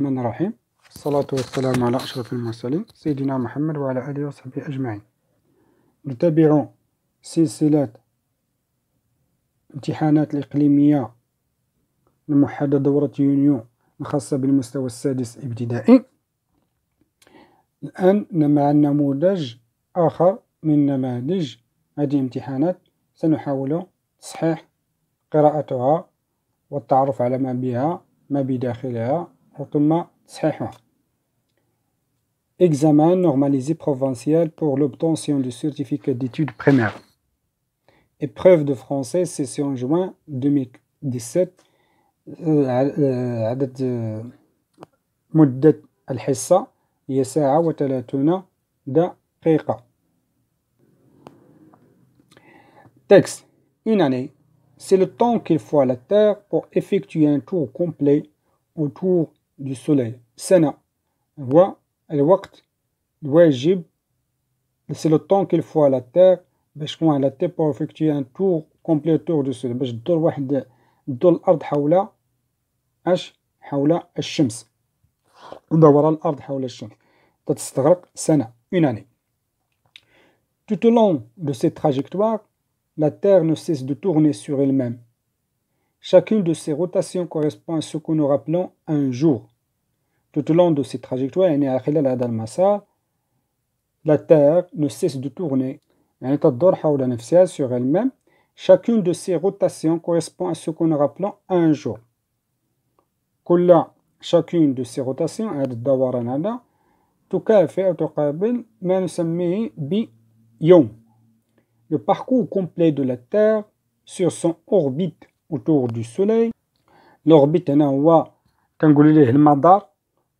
الرحمن الرحيم الصلاة والسلام على أشرف المرسلين سيدنا محمد وعلى آله وصحبه أجمعين نتابع سلسلة امتحانات الإقليمية الموحدة دورة يونيو الخاصة بالمستوى السادس ابتدائي الآن مع نموذج آخر من نماذج هذه الامتحانات سنحاول تصحيح قراءتها والتعرف على ما بها ما بداخلها Examen normalisé provincial pour l'obtention du certificat d'études primaires. Épreuve de français, session juin 2017. Euh, euh, Texte. Une année, c'est le temps qu'il faut à la Terre pour effectuer un tour complet autour du soleil. Sana voit le waqt wajib, c'est le temps qu'il faut à la terre باش à la Terre pour effectuer un tour complet autour du soleil باش تدور واحد تدور الارض حول اش حول الشمس ودوران الارض حول الشمس تستغرق senna, une année tout au long de cette trajectoire la terre ne cesse de tourner sur elle-même chacune de ces rotations correspond à ce que nous rappelons un jour tout au long de cette trajectoire, la Terre ne cesse de tourner. sur elle-même. Chacune de ces rotations correspond à ce qu'on nous rappelons un jour. chacune de ces rotations Tout le parcours complet de la Terre sur son orbite autour du Soleil l'orbite هنا هو كنقول ليه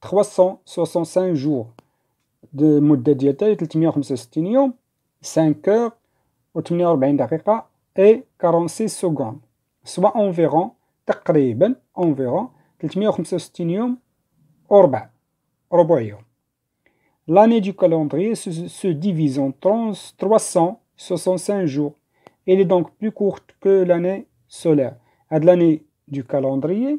365 jours de mode de diété 5 heures 48 et 46 secondes soit environ تقريبا environ 365 L'année du calendrier se, divise en 365 jours. Elle est donc plus courte que l'année solaire. À l'année du calendrier,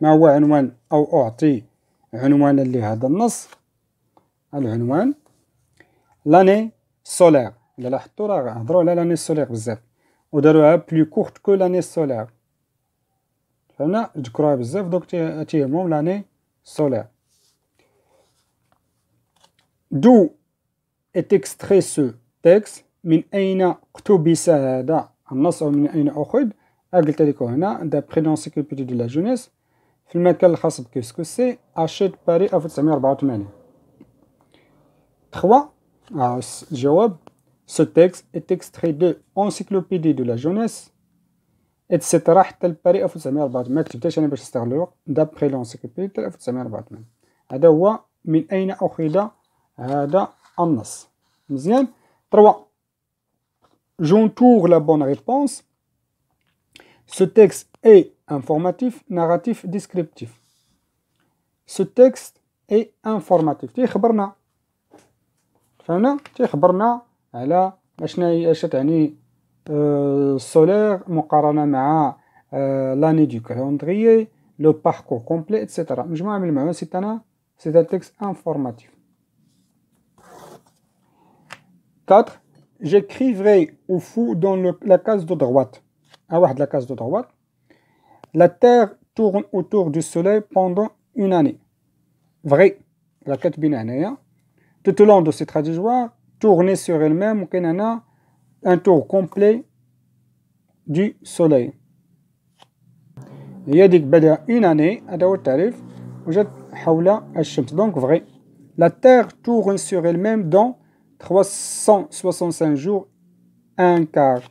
ما هو عنوان أو أعطي عنوانا لهذا النص العنوان لاني سولير إلا لاحظتوا راه هضرو على لاني سولير بزاف وداروها بلو كورت كو لاني سولير فهمنا ذكروها بزاف دوك تيهمهم لاني سولير دو est extrait سو texte من أين اقتبس هذا النص أو من أين أخذ ها قلت لكم هنا دابخي برينون دو لا جونيس في المكان الخاص بكيسكو سي اشيت باري 1984 3 الجواب Ce texte est extrait de Encyclopédie de la jeunesse, اتسيترا حتى لباري 1984 ما كتبتهاش انا باش نستغل الوقت دابري لونسيكلوبيدي تاع 1984 هذا هو من اين اخذ هذا النص مزيان 3 جونتور la bonne réponse Ce texte est informatif, narratif, descriptif. Ce texte est informatif. Tu euh, solaire euh, l'année du calendrier, le parcours complet etc. C'est un texte informatif. 4 au fou dans la case de droite la case de droite, la Terre tourne autour du Soleil pendant une année. Vrai, la Tout au long de ces trajectoire, tourner sur elle-même, un tour complet du Soleil. Il y a une année, à tarif, donc vrai. La Terre tourne sur elle-même dans 365 jours, un quart.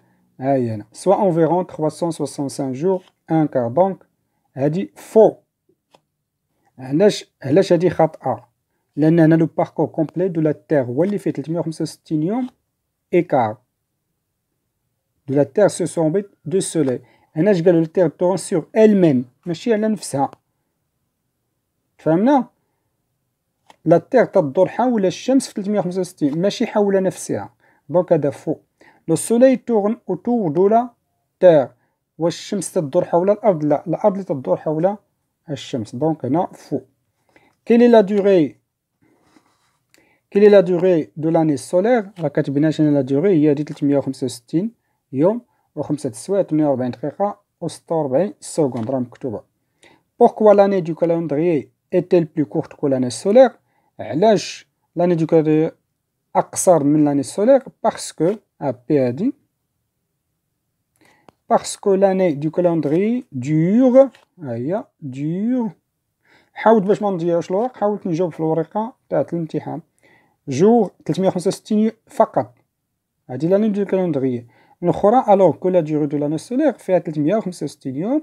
Soit environ 365 jours, un quart. Donc, elle dit faux. Elle a dit khat'a. Elle a le parcours complet de la Terre. elle De la Terre se de soleil. Elle la Terre tourne sur elle-même. elle a La Terre a faux. لو سولي تورن اوتور دو لا terre. والشمس تدور حول الأرض لا الأرض تدور حول الشمس دونك هنا فو كيل لا دوري كيل لا دوري دو لاني سولير راه كتبيناش شنو لا دوري هي هادي 365 يوم و خمسة سوايع 48 دقيقة و 46 سكوند راه مكتوبة بوركوا لاني دو كالوندري ايتيل بلو كورت كو لاني سولير علاش لاني دو كالوندري أقصر من لاني سولير باسكو a perdu parce que l'année du calendrier dure هي dure حاول باش ما نضيعش الوقت حاولت نجاوب في الورقة تاع الامتحان جور 365 فقط هذه لاني دو كالندريي الأخرى ألوغ كو لا ديغي دو لاني فيها 365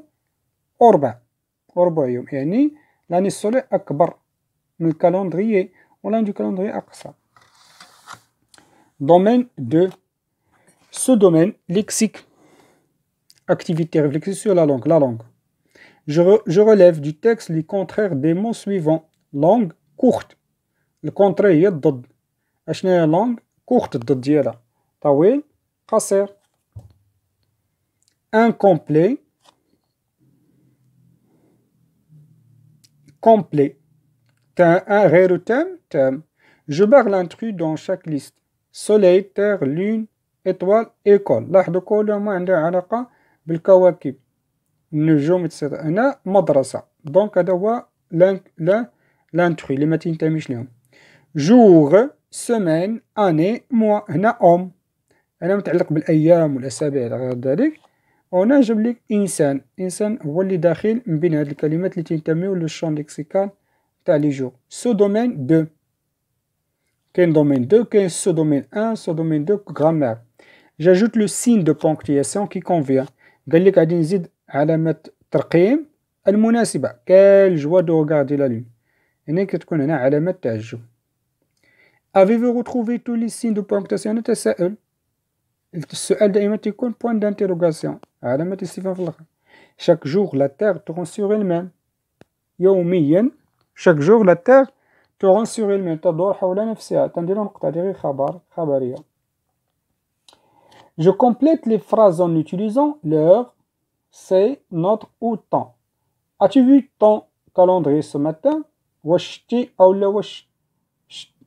يعني domaine ce domaine lexique, activité réflexive sur la langue, la langue. Je, je relève du texte les contraires des mots suivants. Langue courte. Le contraire est ضد. la langue courte d'od. ديالها. طويل Incomplet. Complet. Un غير thème. Thème. Je barre l'intrus dans chaque liste. Soleil, terre, lune, إطوال إيكول لاحظوا كل ما عنده علاقة بالكواكب النجوم اتسيطر هنا مدرسة دونك هذا هو لانتخي اللي ما تنتميش لهم جوغ سمين اني موا هنا اوم أنا متعلق بالايام والاسابيع الى غير ذلك هنا جاب لك انسان انسان هو اللي داخل من بين هذه الكلمات اللي تنتميو للشون ليكسيكال تاع لي جو سو دومين دو كاين دومين دو كاين سو دومين ان سو دومين دو غرامير j'ajoute le signe de ponctuation qui convient. Galli kadin zid alamat tarqim al munasiba. Quelle joie de regarder la lune. Et n'est-ce qu'on a hein, alamat tajou. Avez-vous retrouvé tous les signes de ponctuation de TSL Ce L d'aimant est un point d'interrogation. Alamat est si Chaque jour, la terre tourne sur elle-même. Yaoumiyen. Chaque jour, la terre tourne sur elle-même. T'adore haoula nafsiya. T'en dis l'on qu'ta diri khabar. Khabariya. Je complète les phrases en utilisant l'heure, c'est, notre ou temps. As-tu vu ton calendrier ce matin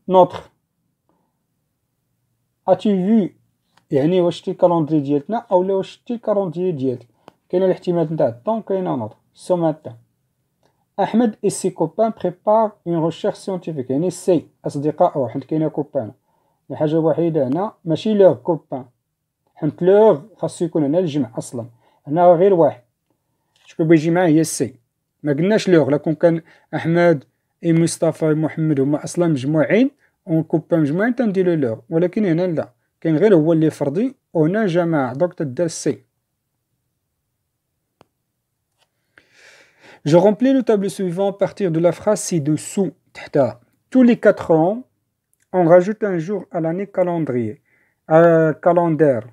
notre. As-tu vu يعني واش تي كالوندري ديالتنا اولا واش تي كالوندري ديالك كاين الاحتمال نتاع طون كاين سو احمد اي سي كوبان بريبار اون ريشيرش سيانتيفيك يعني سي اصدقاء واحد كاين كوبان الحاجه الوحيده هنا ماشي لو كوبان همبلوغ خاصو يكون هنا الجمع اصلا هنا غير واحد شكون بيجي معاه هي السي ما قلناش لوغ لكون كان احمد اي مصطفى محمد هما اصلا مجموعين اون ونكوبا مجموعين تنديرو لوغ ولكن هنا لا كاين غير هو اللي فردي وهنا جماعة دونك تدار سي Je remplis le tableau suivant à partir de la phrase ci-dessous. Tous les 4 ans, on rajoute un jour à l'année calendrier, à calendaire.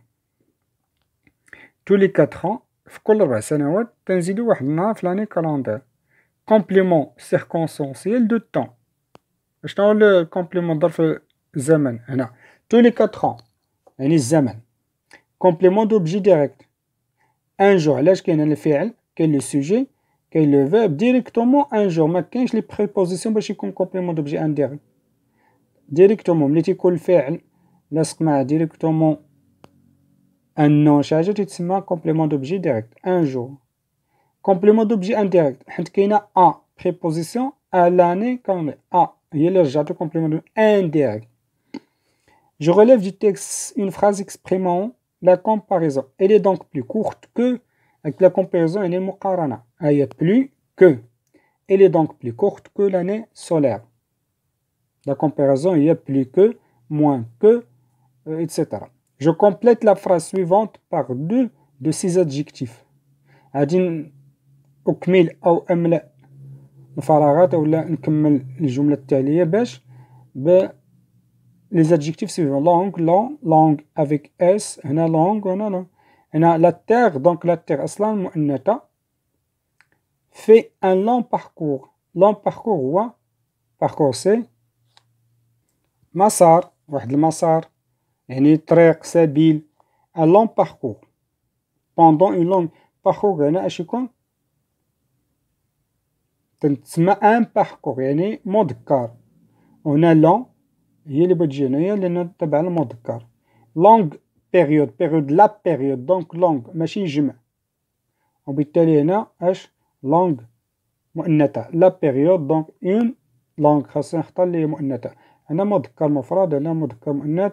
Tous les 4 ans, dans toutes les 4 a l'année calendrier. Complément circonstanciel de temps. Je t'envoie le complément de temps. Tous les 4 ans, il a Complément d'objet direct. Un jour, l'âge qui est dans le fait, qui est le sujet, qui est le verbe. Directement, un jour, il y a les prépositions pour le complément d'objet indirect. Directement, l'éthique ou le fait. L'aspect directement. Un nom chargé un complément d'objet direct. Un jour. Complément d'objet indirect. il y a préposition à l'année quand a est اللي de complément d'objet indirect. Je relève du texte une phrase exprimant la comparaison. Elle est donc plus courte que la comparaison elle est comparaison. Elle est plus que. Elle est donc plus courte que l'année solaire. La comparaison il y plus que, moins que, euh, etc. Je complète la phrase suivante par deux de ces adjectifs. غادي أكمل أو أملأ الفراغات ولا نكمل الجملة التالية باش ب les adjectifs suivants long, long long avec s هنا long هنا لا هنا la terre donc la terre أصلا مؤنثة fait un long parcours long parcours هو parcours c'est مسار واحد المسار يعني طريق سبيل un long باركور بوندون اون longue باركور هنا يعني اش يكون تنتسمى ان باركور يعني مذكر هنا لون هي اللي بتجي هنايا لان تبع المذكر لونغ بيريود بيريود لا بيريود دونك لونغ ماشي جمع وبالتالي هنا اش لونغ مؤنثة لا بيريود دونك اون لونغ خاصنا نختار لي مؤنثة هنا مذكر مفرد هنا مذكر مؤنث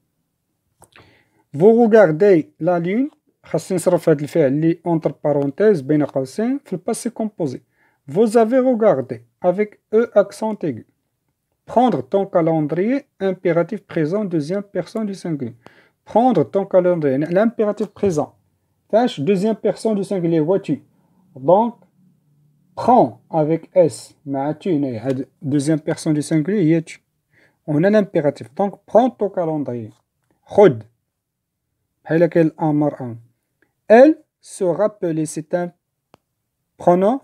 vous regardez la lune, entre parenthèses, passé composé. Vous avez regardé avec E accent aigu. Prendre ton calendrier, impératif présent, deuxième personne du singulier. Prendre ton calendrier, l'impératif présent. Tâche, deuxième personne du singulier, vois-tu. Donc, prends avec S, deuxième personne du singulier, y tu On a l'impératif. Donc, prends ton calendrier. Elle se rappelait, c'est un pronom,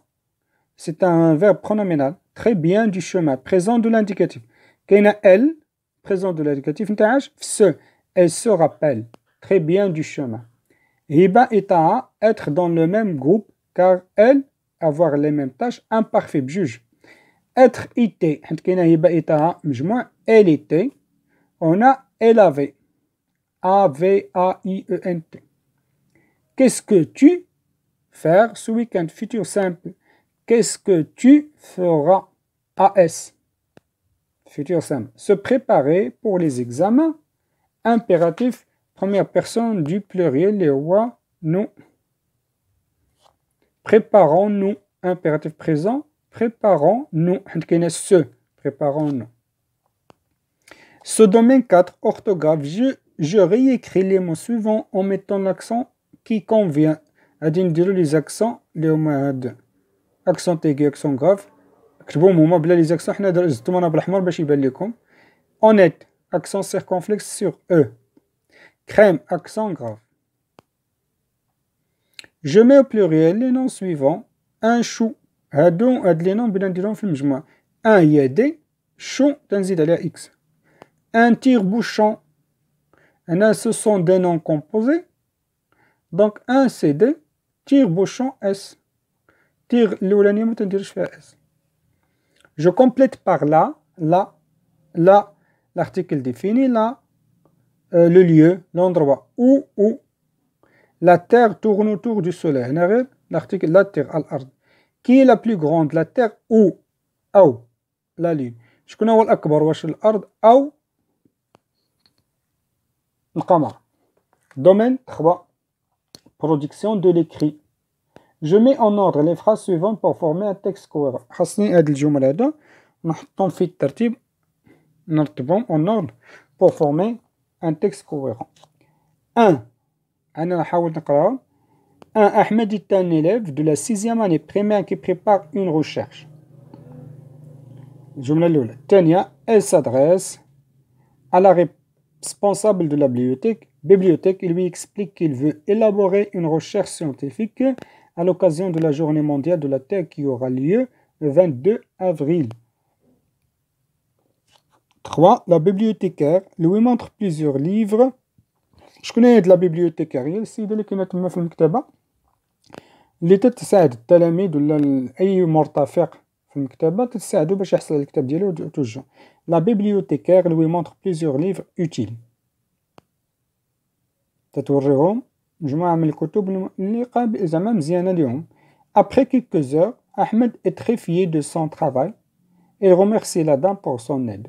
c'est un verbe pronominal, très bien du chemin, présent de l'indicatif. elle, présent de l'indicatif, se, elle se rappelle très bien du chemin. et être dans le même groupe, car elle, avoir les mêmes tâches, imparfait, juge. Être été, elle était, on a elle a-V-A-I-E-N-T. Qu'est-ce que tu faire ce week-end Futur simple. Qu'est-ce que tu feras S. Futur simple. Se préparer pour les examens. Impératif, première personne du pluriel, les rois, nous. Préparons-nous. Impératif présent. Préparons-nous. Ce. Préparons-nous. Ce domaine 4, orthographe, je je réécris les mots suivants en mettant l'accent qui convient. À les accents, les accent aigu, accent grave. Bon, les accents, je Honnête, accent circonflexe sur E. Crème, accent grave. Je mets au pluriel les noms suivants. Un chou. Adon, adlino, Un yadé. Chou, tanzid, x. Un tire-bouchon ce sont des noms composés. Donc, un CD tire bouchon S. Tire fais S. Je complète par là, là, là, l'article défini là, euh, le lieu, l'endroit où, où la Terre tourne autour du Soleil. L'article La Terre, Al-Ard. Qui est la plus grande, la Terre ou, ou, la Lune. Je connais ou, domaine 3 production de l'écrit je mets en ordre les phrases suivantes pour former un texte cohérent en pour former un texte cohérent 1 Ahmed est un élève de la sixième année primaire qui prépare une recherche. Tania, elle s'adresse à la réponse responsable de la bibliothèque, bibliothèque lui explique qu'il veut élaborer une recherche scientifique à l'occasion de la journée mondiale de la Terre qui aura lieu le 22 avril. 3. La bibliothécaire lui montre plusieurs livres. Je connais de la bibliothécaire. C'est de l'équipe de في المكتبة اللي de التلاميذ ولا اي مرتفق في المكتبه تتساعدو باش يحصل على الكتاب ديالو وتوجه la bibliothécaire lui montre plusieurs livres utiles. Tadorirom, je m'amélique tout bleu les amis zianalium. Après quelques heures, Ahmed est très fier de son travail et remercie la dame pour son aide.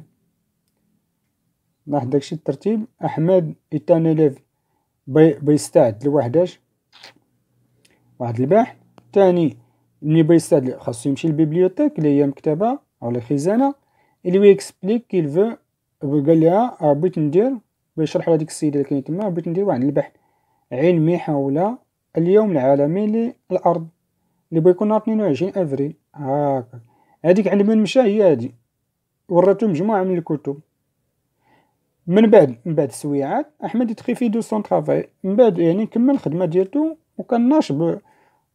La deuxième partie, Ahmed est un élève by by stage. La première, on a dit, un by stage. Quand c'est chez la bibliothèque, les émكتابا, dans la réserve. il lui explique qu'il فو قال لها بغيت ندير باش نشرح لها السيده اللي كاين تما بغيت ندير واحد البحث علمي حول اليوم العالمي للارض اللي بغيكون نهار 22 افريل هاكا هذيك عند من مشى هي هادي وراتو مجموعه من الكتب من بعد من بعد سويعات احمد يدخل في دو سون طرافاي من بعد يعني كمل الخدمه ديالتو وكان ناشط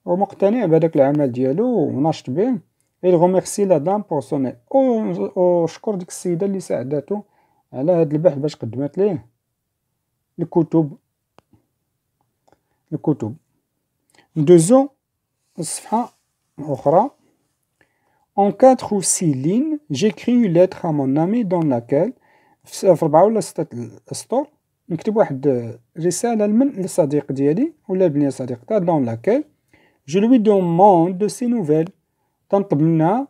ومقتنع بهذاك العمل ديالو وناشط به il remercie la dame pour son aide وشكر ديك السيده اللي على هاد البحث باش قدمت Les livres. Les ندوزو Deuxième اخرى En quatre ou six lignes, j'écris une lettre à mon ami dans laquelle في laquelle ولا lui السطور نكتب واحد à تنطلب منها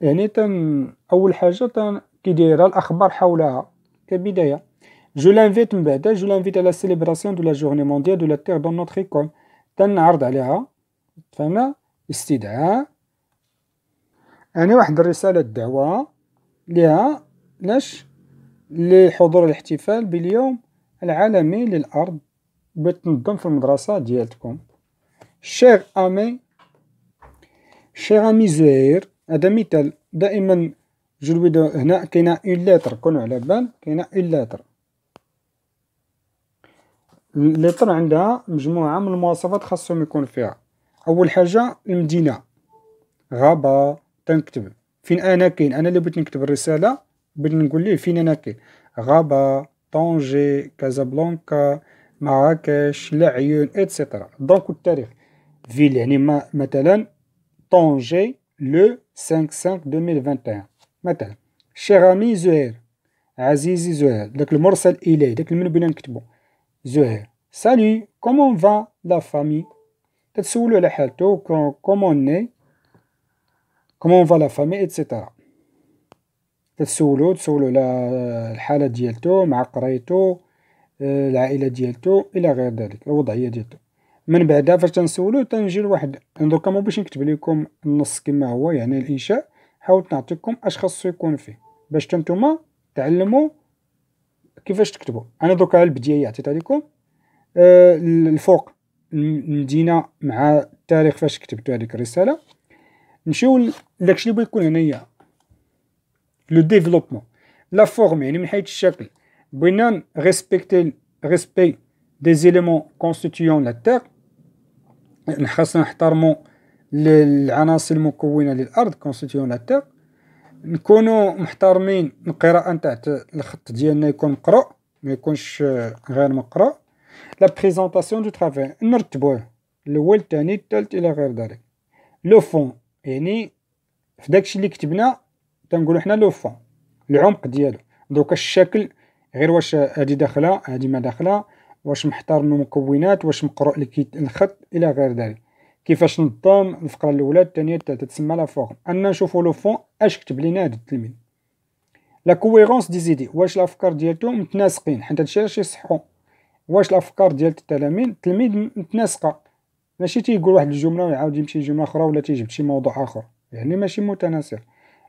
يعني تن اول حاجه تن كي دايره الاخبار حولها كبدايه جو لانفيت من بعد جو لانفيت على سيليبراسيون دو لا جورني مونديال دو لا تيغ دون نوتر ايكول تنعرض عليها فهمنا استدعاء يعني واحد الرساله الدعوه ليها لاش لحضور الاحتفال باليوم العالمي للارض بتنظم في المدرسه ديالتكم شير امي شيغا عمي زهير هذا مثال دائما جلويد هنا كاينه اون ليتر كونوا على بال كاينه اون ليتر ليتر عندها مجموعه من المواصفات خاصهم يكون فيها اول حاجه المدينه غابه تنكتب فين انا كاين انا اللي بغيت نكتب الرساله بغيت نقول ليه فين انا كاين غابه طنجة كازابلانكا مراكش العيون اتسيتيرا دونك التاريخ فيل يعني ما مثلا Tanger le 5-5-2021. Matin. Cher ami Zouer, Aziz Zouer, le morceau il est, le salut, comment va la famille? comment on est? Comment va la famille, etc. T'es sur l'autre, de le lachel ma euh, la lachel et la rédaction. من بعدها فاش تنسولو تنجي لواحد يعني دوكا ما باش نكتب لكم النص كما هو يعني الانشاء حاولت نعطيكم اش خاصو يكون فيه باش نتوما تعلموا كيفاش تكتبوا انا دوكا البدايه عطيتها لكم آه الفوق المدينه مع التاريخ فاش كتبتو هذيك الرساله نمشيو لداكشي اللي بغي يكون هنايا لو ديفلوبمون لا فورم يعني من حيث الشكل بغينا ريسبكتي ريسبي دي زيليمون كونستيتيون لا تيغ خاصنا نحترموا العناصر المكونه للارض كونستيتيون لا نكونوا محترمين القراءه نتاع الخط ديالنا يكون مقروء ما يكونش آه، غير مقروء لا بريزونطاسيون دو ترافاي نرتبوه الاول الثاني الثالث الى غير ذلك لو فون يعني في داكشي اللي كتبنا تنقولوا حنا لو فون العمق ديالو دوك الشكل غير واش هادي داخله هادي ما داخله واش من المكونات واش مقروء الخط الى غير ذلك كيفاش نظام الفقره الاولى الثانيه الثالثه تسمى لا فورم انا نشوفوا لو فون اش كتب لينا هذا التلميذ لا كويرونس دي زيدي واش الافكار ديالتو متناسقين حيت هادشي باش يصحو واش الافكار ديال التلاميذ التلميذ متناسقه ماشي تيقول واحد الجمله ويعاود يمشي لجمله اخرى ولا تيجيب شي موضوع اخر يعني ماشي متناسق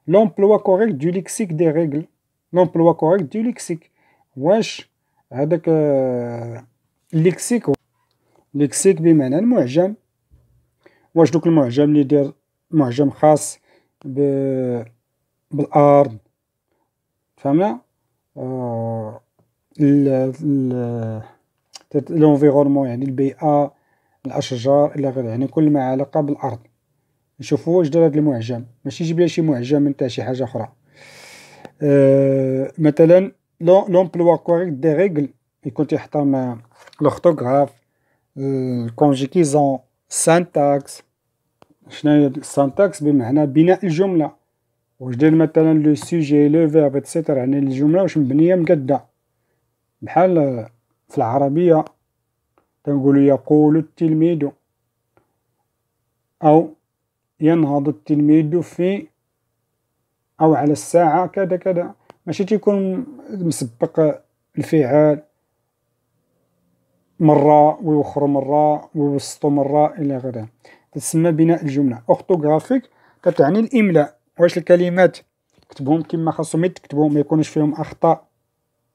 لومبلوا كوريكت دو ليكسيك دي ريغل لومبلوا كوريكت دو ليكسيك واش هذاك آه، ليكسيكو ليكسيك بمعنى المعجم واش دوك المعجم اللي يدير معجم خاص ب... بالارض فهمنا آه... لونفيرونمون يعني البيئه الاشجار الى غير يعني كل ما علاقه بالارض نشوفوا واش دار هذا المعجم ماشي يجيب لي شي معجم نتاع شي حاجه اخرى أه مثلا لومبلوا كوريكت دي ريغل يكون تحتم الاورثوغراف الكونجيكيزون سانتاكس شنو هي السانتاكس بمعنى بناء الجمله واش داير مثلا لو سوجي لو فيرب اتسيتر يعني الجمله واش مبنيه مقده بحال آه، في العربيه تنقولوا يقول التلميذ او ينهض التلميذ في او على الساعه كذا كذا ماشي تيكون مسبق الفعال مرة ويوخر مرة ويوسطو مرة إلى غيرها تسمى بناء الجملة أوكتوغرافيك كتعني الإملاء واش الكلمات كتبهم كما خاصهم تكتبهم ما يكونش فيهم أخطاء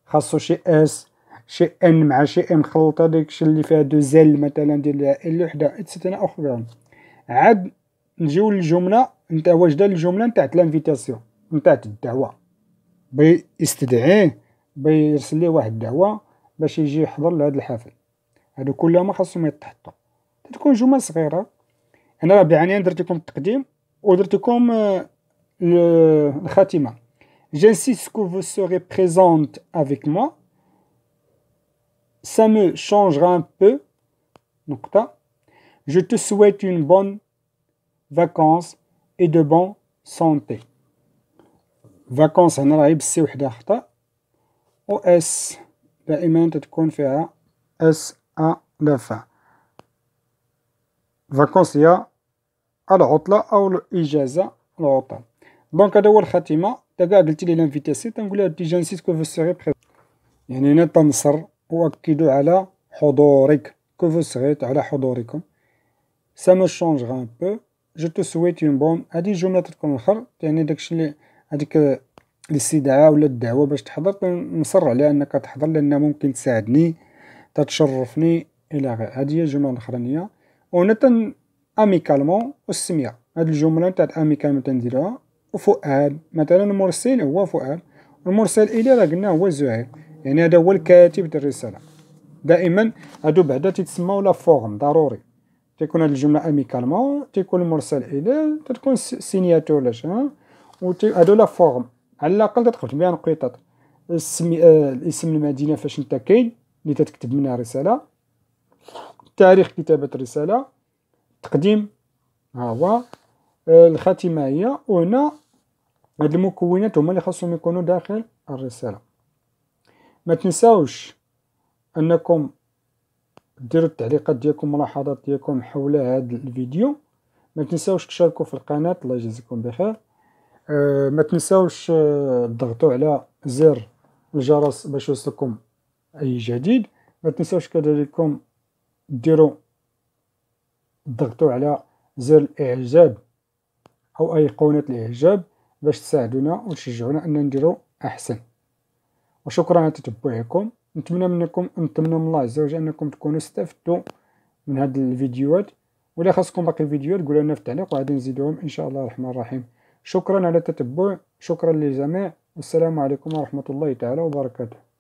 خاصو شي اس شي ان مع شي ام خلطة داك الشي اللي فيها دو زل مثلا ديال ال الوحده اتسيتنا اخرى عاد نجيو للجمله نتا دار الجمله نتاعت لانفيتاسيون نتاعت الدعوه بيستدعيه بيرسل ليه واحد الدعوه باش يجي يحضر لهذا الحفل هادو كلهم خاصهم يتحطوا j'insiste que vous serez présente avec moi ça me changera un peu je te souhaite une bonne vacances et de bonne santé vacances à la fin. Vacances, العطلة أو الإجازة العطل دونك هذا هو الخاتمة تا كاع لي لانفيتي سي تنقول لها ديجا نسيت كو فو سيغي بخير يعني انا تنصر أؤكد على حضورك كو فو سيغي على حضوركم سا مو شونجغ ان بو جو تو سويت اون بون هادي جملة تكون الآخر يعني داكشي اللي هاديك الاستدعاء ولا الدعوة باش تحضر تنصر عليها أنك تحضر لأن ممكن تساعدني تتشرفني الى غير هذه هي جمل الاخرانيه ونتن اميكالمون والسميه هاد الجمله تاع اميكالمون تنديرها وفؤاد مثلا المرسل هو فؤاد المرسل الى راه قلنا هو زهير يعني هذا هو الكاتب ديال الرساله دائما هادو بعدا تيتسماو لا فورم ضروري تكون هاد الجمله اميكالمون تيكون المرسل إلى تتكون سينياتور لاش و هادو لا فورم على الاقل تدخل بها نقيطات آه، الاسم المدينه فاش نتا كاين اللي تتكتب منها رسالة تاريخ كتابة الرسالة تقديم ها هو آه، الخاتمة هي وهنا هاد المكونات هما اللي خاصهم يكونوا داخل الرسالة ما تنساوش انكم ديروا التعليقات ديالكم ملاحظات ديالكم حول هذا الفيديو ما تنساوش تشاركوا في القناة الله يجزيكم بخير آه، ما تنساوش آه، تضغطوا على زر الجرس باش يوصلكم اي جديد ما تنساوش كذلكم ديروا ضغطوا على زر الاعجاب او ايقونه الاعجاب باش تساعدونا وتشجعونا ان نديروا احسن وشكرا على تتبعكم نتمنى منكم نتمنى من الله عز وجل انكم تكونوا استفدتوا من هاد الفيديوهات ولا خاصكم باقي فيديوهات قولوا لنا في التعليق وغادي نزيدوهم ان شاء الله الرحمن الرحيم شكرا على التتبع شكرا للجميع والسلام عليكم ورحمه الله تعالى وبركاته